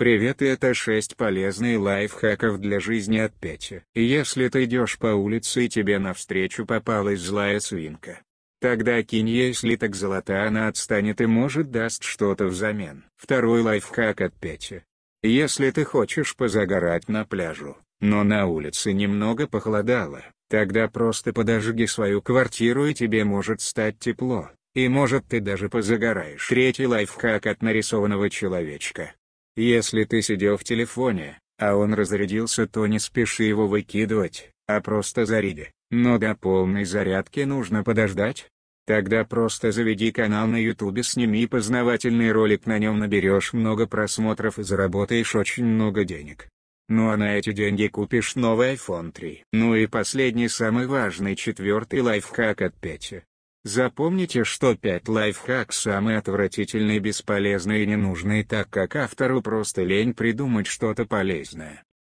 Привет и это 6 полезных лайфхаков для жизни от Пети. Если ты идешь по улице и тебе навстречу попалась злая свинка, тогда кинь ей слиток золота она отстанет и может даст что-то взамен. Второй лайфхак от Пети. Если ты хочешь позагорать на пляжу, но на улице немного похолодало, тогда просто подожги свою квартиру и тебе может стать тепло. И может ты даже позагораешь. Третий лайфхак от нарисованного человечка. Если ты сидел в телефоне, а он разрядился, то не спеши его выкидывать, а просто заряди. Но до полной зарядки нужно подождать. Тогда просто заведи канал на ютубе, сними познавательный ролик на нем наберешь много просмотров и заработаешь очень много денег. Ну а на эти деньги купишь новый iPhone 3. Ну и последний самый важный четвертый лайфхак от Пети. Запомните, что 5 лайфхак самые отвратительные, бесполезные и ненужные, так как автору просто лень придумать что-то полезное.